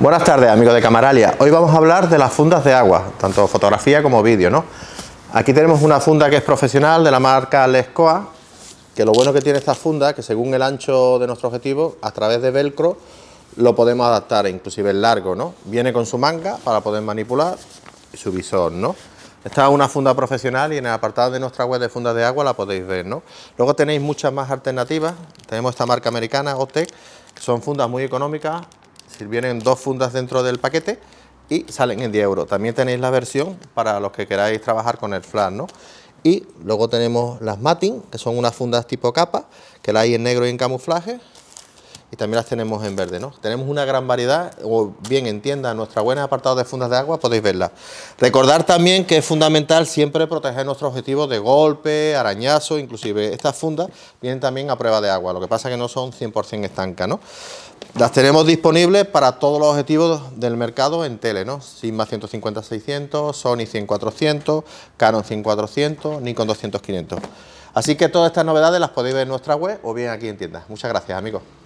Buenas tardes amigos de Camaralia, hoy vamos a hablar de las fundas de agua, tanto fotografía como vídeo, ¿no? Aquí tenemos una funda que es profesional de la marca Lescoa, que lo bueno que tiene esta funda, es que según el ancho de nuestro objetivo, a través de velcro, lo podemos adaptar, inclusive el largo, ¿no? Viene con su manga para poder manipular su visor, ¿no? Esta es una funda profesional y en el apartado de nuestra web de fundas de agua la podéis ver, ¿no? Luego tenéis muchas más alternativas, tenemos esta marca americana, que son fundas muy económicas decir, vienen dos fundas dentro del paquete y salen en 10 euros. También tenéis la versión para los que queráis trabajar con el flash, ¿no? Y luego tenemos las matting, que son unas fundas tipo capa, que las hay en negro y en camuflaje, y también las tenemos en verde. ¿no? Tenemos una gran variedad, o bien en tienda, en nuestra buena apartado de fundas de agua, podéis verlas. Recordar también que es fundamental siempre proteger nuestros objetivos de golpe, arañazo, inclusive estas fundas vienen también a prueba de agua, lo que pasa que no son 100% estancas. ¿no? Las tenemos disponibles para todos los objetivos del mercado en tele, ¿no? Sigma 150-600, Sony 100-400, Canon 100-400, Nikon 200-500. Así que todas estas novedades las podéis ver en nuestra web o bien aquí en tiendas. Muchas gracias, amigos.